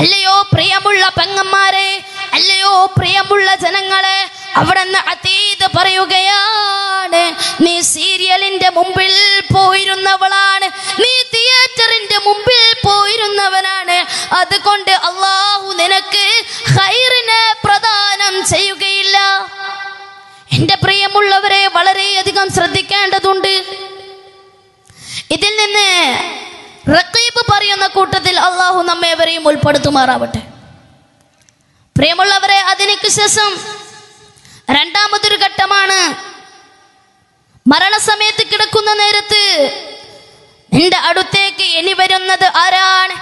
അല്ലയോ പ്രിയമുള്ള പെങ്ങന്മാരെ അല്ലയോ പ്രിയമുള്ള ജനങ്ങളെ അവിടെ നിന്ന് അതീത് പറയുകയാണ് നീ സീരിയലിന്റെ മുമ്പിൽ പോയിരുന്നവളാണ് നീ തിയേറ്ററിന്റെ മുമ്പിൽ പോയിരുന്നവനാണ് അതുകൊണ്ട് അള്ളാഹു നിനക്ക് ഹൈറിനെ പ്രദാനം ചെയ്യുകയില്ല എന്റെ പ്രിയമുള്ളവരെ വളരെയധികം ശ്രദ്ധിക്കേണ്ടതുണ്ട് ഇതിൽ നിന്ന് റക്കീബ് പറയുന്ന കൂട്ടത്തിൽ അള്ളാഹു നമ്മെ എവരെയും ഉൾപ്പെടുത്തുമാറാവട്ടെ പ്രിയമുള്ളവരെ അതിനു ശേഷം രണ്ടാമതൊരു ഘട്ടമാണ് മരണസമയത്ത് കിടക്കുന്ന നേരത്ത് നിന്റെ അടുത്തേക്ക് ഇനി വരുന്നത് ആരാണ്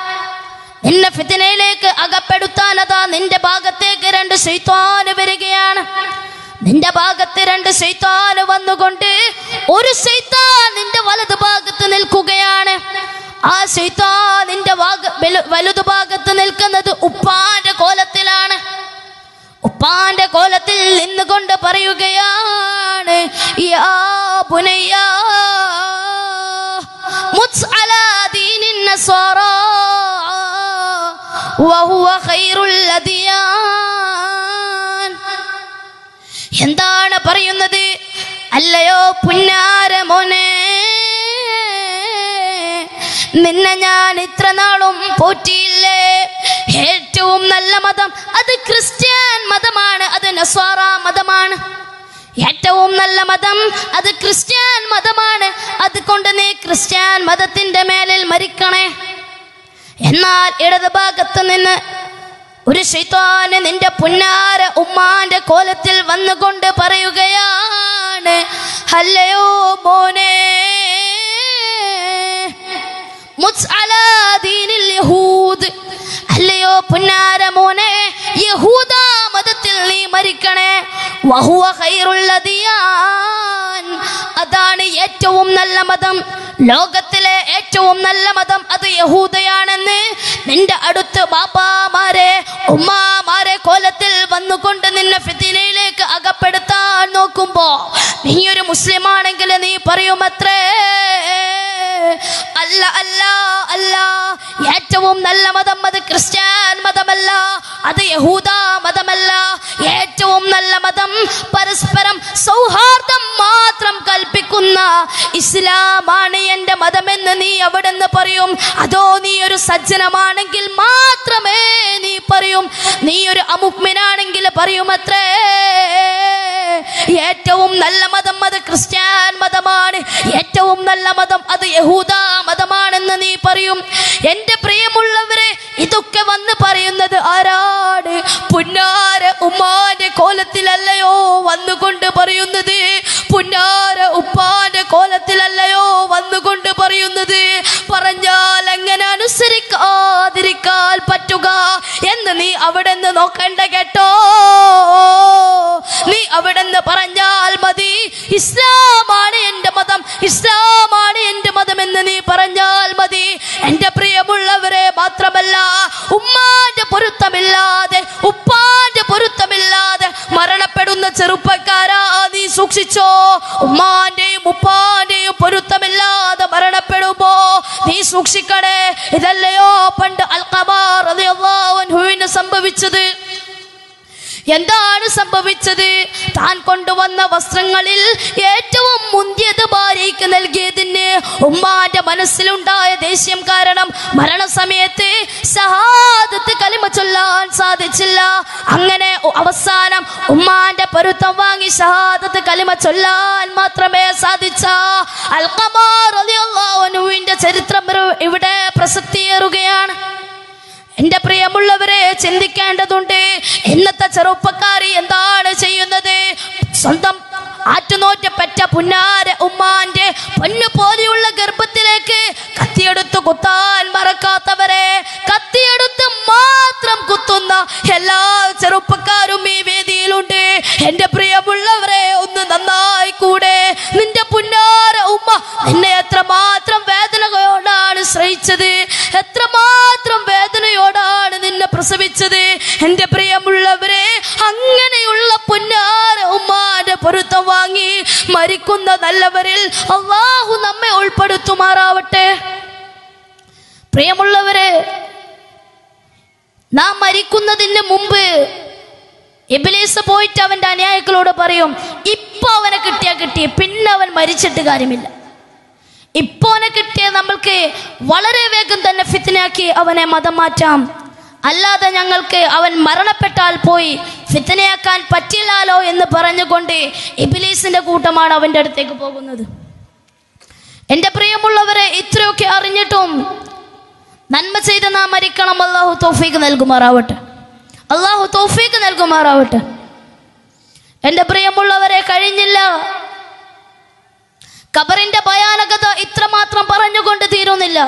നിന്നെ ഫിത്തിനയിലേക്ക് അകപ്പെടുത്താൻ അതാ നിന്റെ ഭാഗത്തേക്ക് രണ്ട് ശൈത്വാന് വരികയാണ് നിന്റെ ഭാഗത്ത് രണ്ട് ശൈത്വാന് വന്നുകൊണ്ട് ഒരു ശൈത്താൻ നിന്റെ വലത് ഭാഗത്ത് നിൽക്കുകയാണ് ആ ശൈത്താനിന്റെ വലുതുഭാഗത്ത് നിൽക്കുന്നത് ഉപ്പാന്റെ കോലത്തിലാണ് ഉപ്പാന്റെ കോലത്തിൽ നിന്നുകൊണ്ട് പറയുകയാണ് എന്താണ് പറയുന്നത് അല്ലയോ പുന്നാരമോനെ നിന്നെ ഞാൻ ഇത്ര നാളും പോറ്റിയില്ലേ ഏറ്റവും നല്ല മതം അത് ക്രിസ്ത്യൻ മതമാണ് അത് നസ്വാറ മതമാണ് ഏറ്റവും നല്ല മതം അത് ക്രിസ്ത്യൻ മതമാണ് അതുകൊണ്ട് നീ ക്രിസ്ത്യൻ മതത്തിന്റെ മേലിൽ മരിക്കണേ എന്നാൽ ഇടതുഭാഗത്ത് നിന്ന് ഒരു ശൈത്വാന് നിന്റെ പുന്നാര ഉമ്മാന്റെ കോലത്തിൽ വന്നുകൊണ്ട് പറയുകയാണ് അല്ലയോ മോനേ അല്ലയോ പുന്നാര മോനെ യഹൂദാ മതത്തിൽ നീ മരിക്കണേ വഹുവ ഖൈറുള്ളതിയാൻ അതാണ് ഏറ്റവും നല്ല മതം ലോകത്തിലെ ഏറ്റവും നല്ല മതം അത് യഹൂദയാണെന്ന് നിന്റെ അടുത്ത് ബാപ്പാമാരെ ഉമ്മാമാരെ കോലത്തിൽ വന്നു അല്ല ഏറ്റവും നല്ല മതം അത് ക്രിസ്ത്യൻ മതമല്ല അത് യഹൂദ മതമല്ല ഏറ്റവും നല്ല മതം പരസ്പരം സൗഹാർദ്ദം മാത്രം കൽപ്പിക്കുന്ന ഇസ്ലാമാണ് എൻ്റെ മതമെന്ന് നീ അവിടെ നിന്ന് പറയും അതോ നീ ഒരു സജ്ജനമാണെങ്കിൽ മാത്രമേ നീ പറയും നീ ഒരു അമുക്മിനാണെങ്കിൽ പറയുമത്രേ ഏറ്റവും നല്ല മതം അത് ക്രിസ്ത്യൻ മതമാണ് ഏറ്റവും നല്ല മതം അത് യഹൂദ മതമാണെന്ന് നീ പറയും എന്റെ പ്രിയമുള്ളവരെ ഇതൊക്കെ വന്ന് പറയുന്നത് ആരാണ് പുന്നാര ഉമ്മാന്റെ കോലത്തിലല്ലയോ വന്നുകൊണ്ട് പറയുന്നത് പുന്നാര ഉപ്പാന്റെ കോലത്തിലല്ലയോ വന്നുകൊണ്ട് പറയുന്നത് പറഞ്ഞാൽ എങ്ങനെ അനുസരിക്കാതിരിക്കാൻ പറ്റുക എന്ന് നീ അവിടെ എന്ന് നീ പറഞ്ഞാൽ മതി എന്റെ പ്രിയമുള്ളവരെ മാത്രമല്ല ഉമ്മാന്റെ പൊരുത്തമില്ലാതെ ഉപ്പാന്റെ പൊരുത്തമില്ലാതെ മരണപ്പെടുന്ന ചെറുപ്പക്കാരാ നീ സൂക്ഷിച്ചോ ഉമ്മാന്റെയും ഉപ്പാന്റെയും പൊരുത്തമില്ലാതെ മരണപ്പെടുമ്പോ നീ സൂക്ഷിക്കണേ ഇതല്ലയോ പണ്ട് അൽക്കമാർ സംഭവിച്ചത് എന്താണ് സംഭവിച്ചത് താൻ കൊണ്ടുവന്ന വസ്ത്രങ്ങളിൽ ഏറ്റവും മുന്തിയത് ഭാര്യയ്ക്ക് നൽകിയതിന് ഉമ്മാന്റെ മനസ്സിലുണ്ടായ ദേഷ്യം കാരണം മരണസമയത്ത് സഹാദത്ത് കലിമ ചൊല്ലാൻ സാധിച്ചില്ല അങ്ങനെ അവസാനം ഉമ്മാന്റെ പൊരുത്തം വാങ്ങി സഹാദത്ത് കലിമ ചൊല്ലാൻ മാത്രമേ സാധിച്ച അൽക്കമാർ ചരിത്രം ഇവിടെ പ്രസക്തിയേറുകയാണ് എന്റെ പ്രിയമുള്ളവരെ ചിന്തിക്കേണ്ടതുണ്ട് ഇന്നത്തെ ചെറുപ്പക്കാരി എന്താണ് ചെയ്യുന്നത് സ്വന്തം ആറ്റുനോറ്റപ്പറ്റ പുന്നാര ഉമ്മാന്റെ പൊന്നു പോലെയുള്ള ഗർഭത്തിലേക്ക് കത്തിയെടുത്ത് കുത്താൻ മറക്കാത്തവരെ കത്തിയെടുത്ത് മാത്രം കുത്തുന്ന എല്ലാ ചെറുപ്പക്കാരും ഈ വേദിയിലുണ്ട് എന്റെ പ്രിയമുള്ളവരെ ഒന്ന് നന്നായി കൂടെ നിന്റെ പുന്നാര ഉമ്മ നിന്നെ മാത്രം വേദനകളോടാണ് ശ്രയിച്ചത് എത്രമാത്രം പ്രസവിച്ചത് എന്റെ പ്രിയമുള്ളവരെ അങ്ങനെയുള്ള പുന്നാര ഉമ്മാന്റെ പൊരുത്തം വാങ്ങി മരിക്കുന്ന നല്ലവരിൽ അള്ളാഹു നമ്മെ ഉൾപ്പെടുത്തുമാറാവട്ടെ പ്രിയമുള്ളവരെ നാം മരിക്കുന്നതിന് മുമ്പ് എബിലേസ് പോയിട്ട് അവന്റെ അനുയായികളോട് പറയും ഇപ്പൊ അവനെ കിട്ടിയാ കിട്ടി പിന്നെ അവൻ മരിച്ചിട്ട് കാര്യമില്ല ഇപ്പോനെ കിട്ടിയ നമ്മൾക്ക് വളരെ വേഗം തന്നെ ഫിത്തിനാക്കി അവനെ മതം മാറ്റാം അല്ലാതെ ഞങ്ങൾക്ക് അവൻ മരണപ്പെട്ടാൽ പോയി ഫിത്തനയാക്കാൻ പറ്റില്ലാലോ എന്ന് പറഞ്ഞുകൊണ്ട് ഇബിലീസിന്റെ കൂട്ടമാണ് അവൻ്റെ അടുത്തേക്ക് പോകുന്നത് എൻ്റെ പ്രിയമുള്ളവരെ ഇത്രയൊക്കെ അറിഞ്ഞിട്ടും നന്മ ചെയ്ത് നാം മരിക്കണം അള്ളാഹു തോഫീക്ക് നൽകുമാറാവട്ടെ അള്ളാഹു തോഫീക്ക് നൽകുമാറാവട്ടെ എൻ്റെ പ്രിയമുള്ളവരെ കഴിഞ്ഞില്ല കബറിന്റെ ഭയാനകത ഇത്രമാത്രം പറഞ്ഞുകൊണ്ട് തീരുന്നില്ല